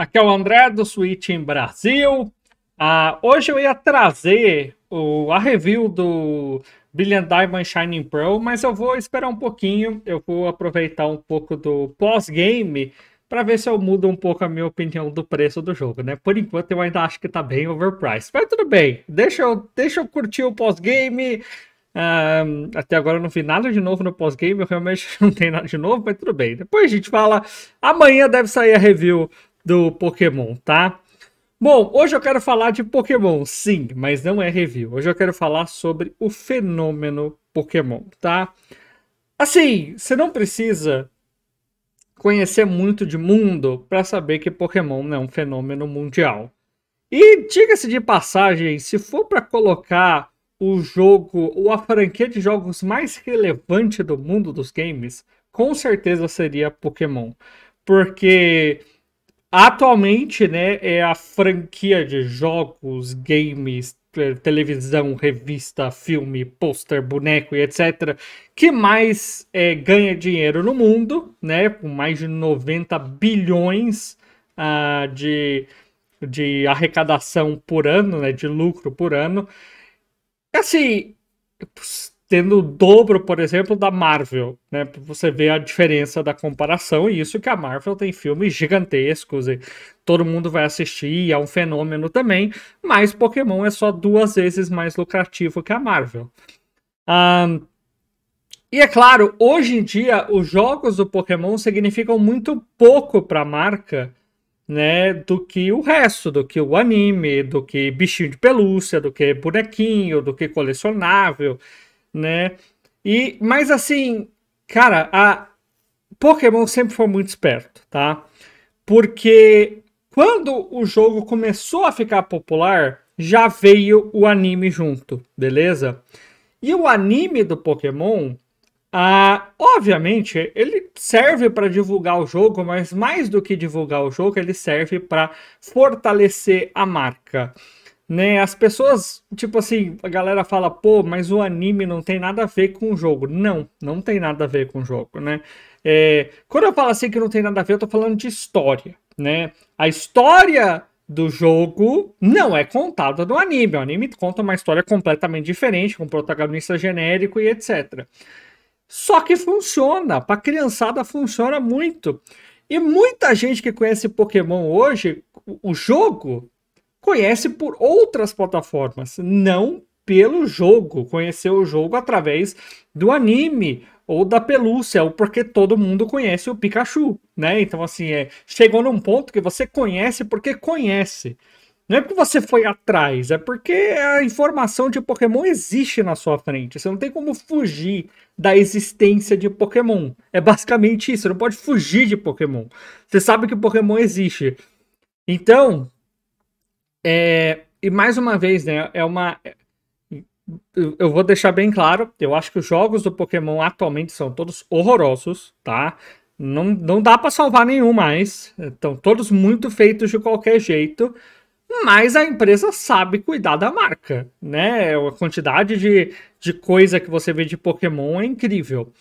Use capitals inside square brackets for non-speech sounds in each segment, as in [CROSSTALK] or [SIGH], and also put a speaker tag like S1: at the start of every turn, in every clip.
S1: Aqui é o André do Switch em Brasil. Ah, hoje eu ia trazer o, a review do Brilliant Diamond Shining Pro, mas eu vou esperar um pouquinho. Eu vou aproveitar um pouco do pós-game para ver se eu mudo um pouco a minha opinião do preço do jogo, né? Por enquanto eu ainda acho que tá bem overpriced, mas tudo bem. Deixa eu, deixa eu curtir o pós-game. Um, ah, até agora eu não vi nada de novo no pós-game, eu realmente [LAUGHS] não tenho nada de novo, mas tudo bem. Depois a gente fala. Amanhã deve sair a review do Pokémon, tá? Bom, hoje eu quero falar de Pokémon, sim, mas não é review. Hoje eu quero falar sobre o fenômeno Pokémon, tá? Assim, você não precisa conhecer muito de mundo para saber que Pokémon é um fenômeno mundial. E diga-se de passagem, se for para colocar o jogo ou a franquia de jogos mais relevante do mundo dos games, com certeza seria Pokémon. Porque Atualmente, né, é a franquia de jogos, games, televisão, revista, filme, pôster, boneco e etc., que mais é, ganha dinheiro no mundo, né, com mais de 90 bilhões ah, de, de arrecadação por ano, né, de lucro por ano. Assim, tendo o dobro, por exemplo, da Marvel, né? Você vê a diferença da comparação e isso que a Marvel tem filmes gigantescos e todo mundo vai assistir, é um fenômeno também, mas Pokémon é só duas vezes mais lucrativo que a Marvel. Um, e é claro, hoje em dia os jogos do Pokémon significam muito pouco para a marca, né, do que o resto, do que o anime, do que bichinho de pelúcia, do que bonequinho, do que colecionável né? E, mas assim, cara, a Pokémon sempre foi muito esperto, tá? Porque quando o jogo começou a ficar popular, já veio o anime junto, beleza? E o anime do Pokémon, ah, obviamente, ele serve para divulgar o jogo, mas mais do que divulgar o jogo, ele serve para fortalecer a marca né? As pessoas, tipo assim, a galera fala, pô, mas o anime não tem nada a ver com o jogo. Não, não tem nada a ver com o jogo, né? É, quando eu falo assim que não tem nada a ver, eu tô falando de história, né? A história do jogo não é contada do anime. O anime conta uma história completamente diferente, com um protagonista genérico e etc. Só que funciona, pra criançada funciona muito. E muita gente que conhece Pokémon hoje, o jogo conhece por outras plataformas, não pelo jogo, conheceu o jogo através do anime ou da pelúcia, ou porque todo mundo conhece o Pikachu, né? Então assim, é, chegou num ponto que você conhece porque conhece. Não é porque você foi atrás, é porque a informação de Pokémon existe na sua frente. Você não tem como fugir da existência de Pokémon. É basicamente isso, você não pode fugir de Pokémon. Você sabe que Pokémon existe. Então, é, e mais uma vez, né? É uma. Eu vou deixar bem claro, eu acho que os jogos do Pokémon atualmente são todos horrorosos, tá? Não, não dá para salvar nenhum mais. Estão todos muito feitos de qualquer jeito mas a empresa sabe cuidar da marca, né? A quantidade de, de coisa que você vê de Pokémon é incrível.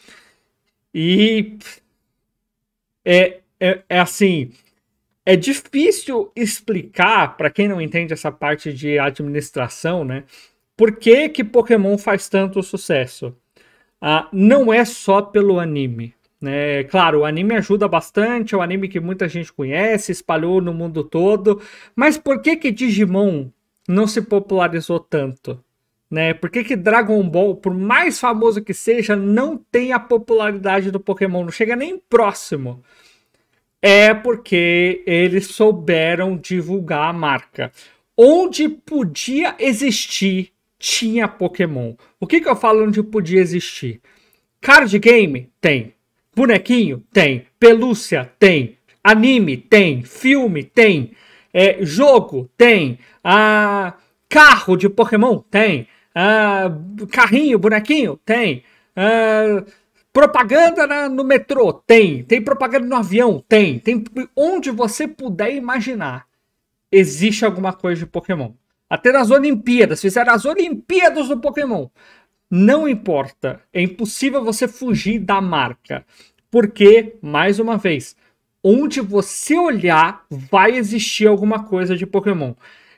S1: E é, é, é assim, é difícil explicar para quem não entende essa parte de administração, né? Por que, que Pokémon faz tanto sucesso? Ah, não é só pelo anime. Né? Claro, o anime ajuda bastante, é um anime que muita gente conhece, espalhou no mundo todo. Mas por que, que Digimon não se popularizou tanto? Né? Por que, que Dragon Ball, por mais famoso que seja, não tem a popularidade do Pokémon? Não chega nem próximo é porque eles souberam divulgar a marca. Onde podia existir, tinha Pokémon. O que, que eu falo onde podia existir? Card game? Tem. Bonequinho? Tem. Pelúcia? Tem. Anime? Tem. Filme? Tem. É, jogo? Tem. Ah, carro de Pokémon? Tem. Ah, carrinho, bonequinho? Tem. Ah, Propaganda na, no metrô? Tem. Tem propaganda no avião? Tem. Tem onde você puder imaginar. Existe alguma coisa de Pokémon. Até nas Olimpíadas. Fizeram as Olimpíadas do Pokémon. Não importa. É impossível você fugir da marca. Porque, mais uma vez, onde você olhar, vai existir alguma coisa de Pokémon.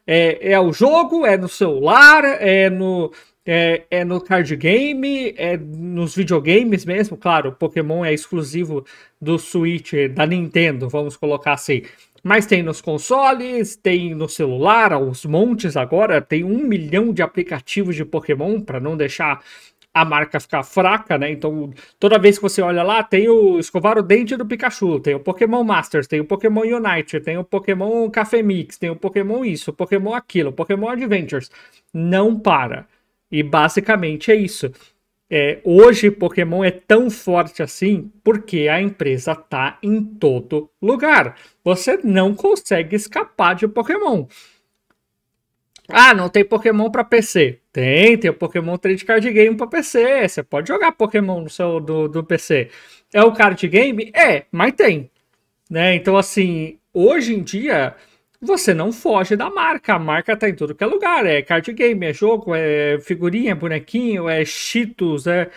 S1: É, é o jogo, é no celular, é no, é, é, no card game, é nos videogames mesmo, claro, Pokémon é exclusivo do Switch, da Nintendo, vamos colocar assim. Mas tem nos consoles, tem no celular, aos montes agora, tem um milhão de aplicativos de Pokémon para não deixar a marca ficar fraca, né? Então, toda vez que você olha lá, tem o escovar o dente do Pikachu, tem o Pokémon Masters, tem o Pokémon Unite, tem o Pokémon Café Mix, tem o Pokémon isso, Pokémon aquilo, Pokémon Adventures. Não para. E basicamente é isso. É, hoje Pokémon é tão forte assim porque a empresa tá em todo lugar. Você não consegue escapar de Pokémon. Ah, não tem Pokémon para PC. Tem, tem o Pokémon Trade Card Game para PC. Você pode jogar Pokémon no seu do, do PC. É o card game? É, mas tem. Né? Então, assim, hoje em dia, você não foge da marca. A marca tá em tudo que é lugar. É card game, é jogo, é figurinha, bonequinho, é cheetos, é...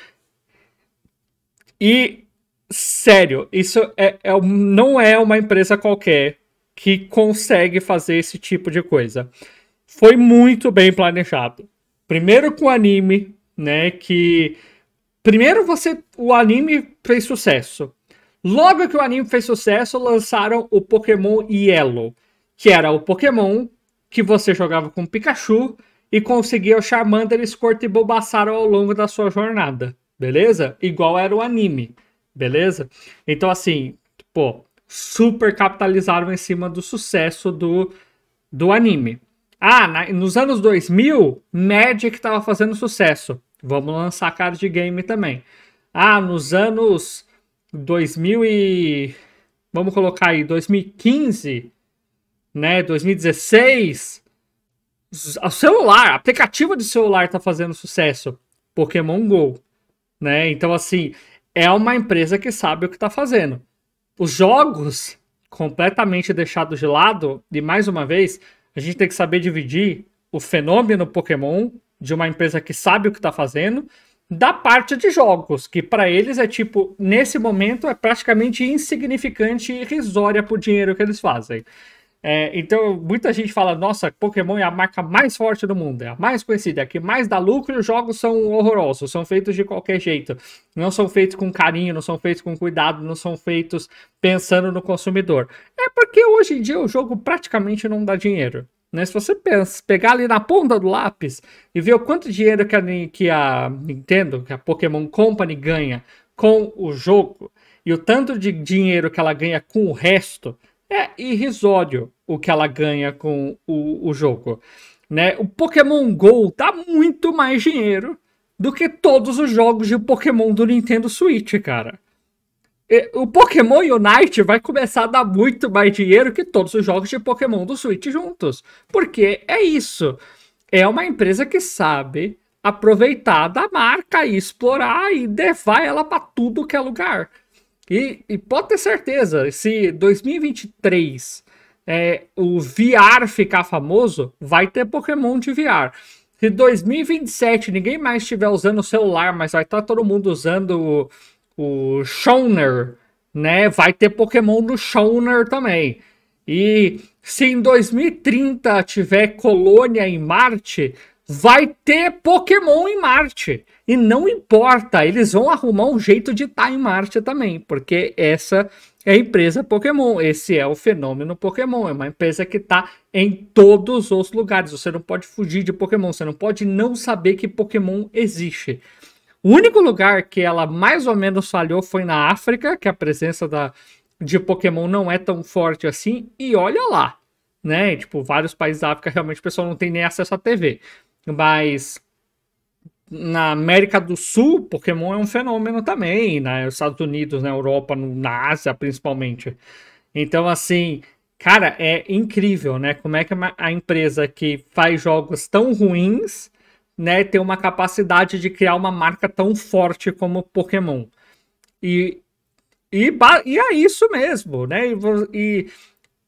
S1: E, sério, isso é, é, não é uma empresa qualquer que consegue fazer esse tipo de coisa. Foi muito bem planejado. Primeiro com o anime, né, que... Primeiro você... O anime fez sucesso. Logo que o anime fez sucesso, lançaram o Pokémon Yellow que era o Pokémon que você jogava com Pikachu e conseguia o Charmander, Squirtle e Bulbasaur ao longo da sua jornada, beleza? Igual era o anime, beleza? Então assim, pô, super capitalizaram em cima do sucesso do, do anime. Ah, na, nos anos 2000, Magic estava fazendo sucesso. Vamos lançar card game também. Ah, nos anos 2000 e... Vamos colocar aí, 2015 né, 2016, o celular, aplicativo de celular tá fazendo sucesso, Pokémon Go, né? Então assim, é uma empresa que sabe o que tá fazendo. Os jogos completamente deixados de lado, e mais uma vez, a gente tem que saber dividir o fenômeno Pokémon de uma empresa que sabe o que tá fazendo da parte de jogos, que para eles é tipo, nesse momento é praticamente insignificante e irrisória pro dinheiro que eles fazem. É, então, muita gente fala, nossa, Pokémon é a marca mais forte do mundo, é a mais conhecida, é a que mais dá lucro e os jogos são horrorosos, são feitos de qualquer jeito. Não são feitos com carinho, não são feitos com cuidado, não são feitos pensando no consumidor. É porque hoje em dia o jogo praticamente não dá dinheiro. Né? Se você pensa, pegar ali na ponta do lápis e ver o quanto dinheiro que a, que a Nintendo, que a Pokémon Company ganha com o jogo e o tanto de dinheiro que ela ganha com o resto, é irrisório o que ela ganha com o, o jogo. Né? O Pokémon GO dá muito mais dinheiro do que todos os jogos de Pokémon do Nintendo Switch, cara. O Pokémon Unite vai começar a dar muito mais dinheiro que todos os jogos de Pokémon do Switch juntos. Porque é isso. É uma empresa que sabe aproveitar da marca e explorar e levar ela para tudo que é lugar. E, e pode ter certeza, se 2023 é, o VR ficar famoso, vai ter Pokémon de VR. Se 2027 ninguém mais estiver usando o celular, mas vai estar tá todo mundo usando o, o Showner, né? Vai ter Pokémon no Showner também. E se em 2030 tiver colônia em Marte, vai ter Pokémon em Marte. E não importa, eles vão arrumar um jeito de estar tá em Marte também, porque essa é a empresa Pokémon. Esse é o fenômeno Pokémon. É uma empresa que está em todos os lugares. Você não pode fugir de Pokémon. Você não pode não saber que Pokémon existe. O único lugar que ela mais ou menos falhou foi na África, que a presença da, de Pokémon não é tão forte assim. E olha lá, né? Tipo, vários países da África realmente o pessoal não tem nem acesso à TV. Mas na América do Sul, Pokémon é um fenômeno também, né? Nos Estados Unidos, na Europa, no, na Ásia principalmente. Então, assim, cara, é incrível, né? Como é que uma, a empresa que faz jogos tão ruins, né, tem uma capacidade de criar uma marca tão forte como Pokémon. E, e, e é isso mesmo, né? E, e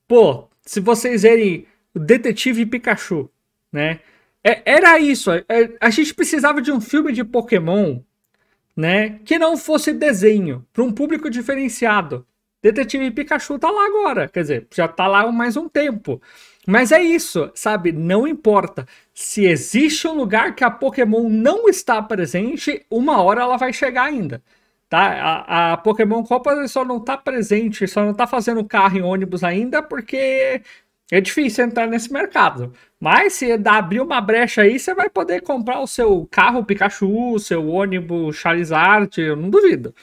S1: pô, se vocês verem Detetive Pikachu, né? É, era isso. É, é, a gente precisava de um filme de Pokémon, né? Que não fosse desenho, para um público diferenciado. Detetive Pikachu tá lá agora, quer dizer, já tá lá mais um tempo. Mas é isso, sabe? Não importa. Se existe um lugar que a Pokémon não está presente, uma hora ela vai chegar ainda. Tá? A, a Pokémon Copa só não tá presente, só não tá fazendo carro e ônibus ainda, porque é difícil entrar nesse mercado. Mas se abrir uma brecha aí, você vai poder comprar o seu carro Pikachu, seu ônibus Charizard, eu não duvido.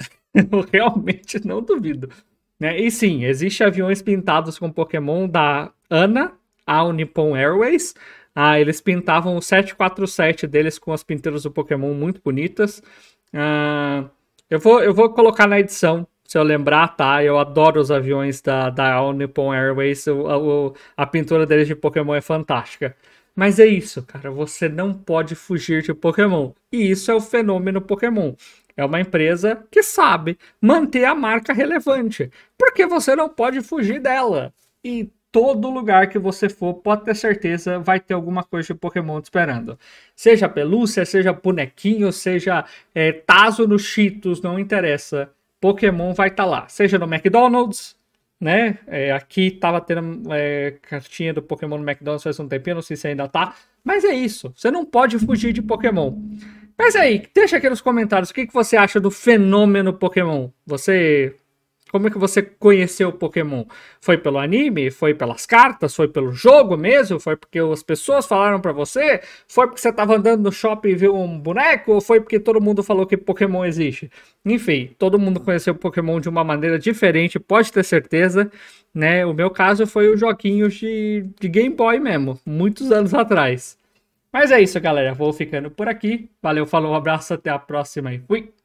S1: [LAUGHS] eu realmente não duvido. Né? E sim, existe aviões pintados com Pokémon da ANA, a Nippon Airways. Ah, eles pintavam o 747 deles com as pinturas do Pokémon muito bonitas. Ah, eu, vou, eu vou colocar na edição se eu lembrar, tá? Eu adoro os aviões da, da Nippon Airways. O, o, a pintura deles de Pokémon é fantástica. Mas é isso, cara. Você não pode fugir de Pokémon. E isso é o fenômeno Pokémon. É uma empresa que sabe manter a marca relevante. Porque você não pode fugir dela. E todo lugar que você for, pode ter certeza, vai ter alguma coisa de Pokémon te esperando. Seja pelúcia, seja bonequinho, seja é, no Cheetos, não interessa. Pokémon vai estar tá lá, seja no McDonald's, né? É, aqui tava tendo é, cartinha do Pokémon no McDonald's faz um tempinho, não sei se ainda tá. Mas é isso, você não pode fugir de Pokémon. Mas aí, deixa aqui nos comentários o que, que você acha do fenômeno Pokémon. Você como é que você conheceu o Pokémon? Foi pelo anime? Foi pelas cartas? Foi pelo jogo mesmo? Foi porque as pessoas falaram para você? Foi porque você estava andando no shopping e viu um boneco? Ou foi porque todo mundo falou que Pokémon existe? Enfim, todo mundo conheceu o Pokémon de uma maneira diferente, pode ter certeza. Né? O meu caso foi os Joquinhos de, de Game Boy mesmo, muitos anos atrás. Mas é isso, galera. Vou ficando por aqui. Valeu, falou, um abraço, até a próxima e fui!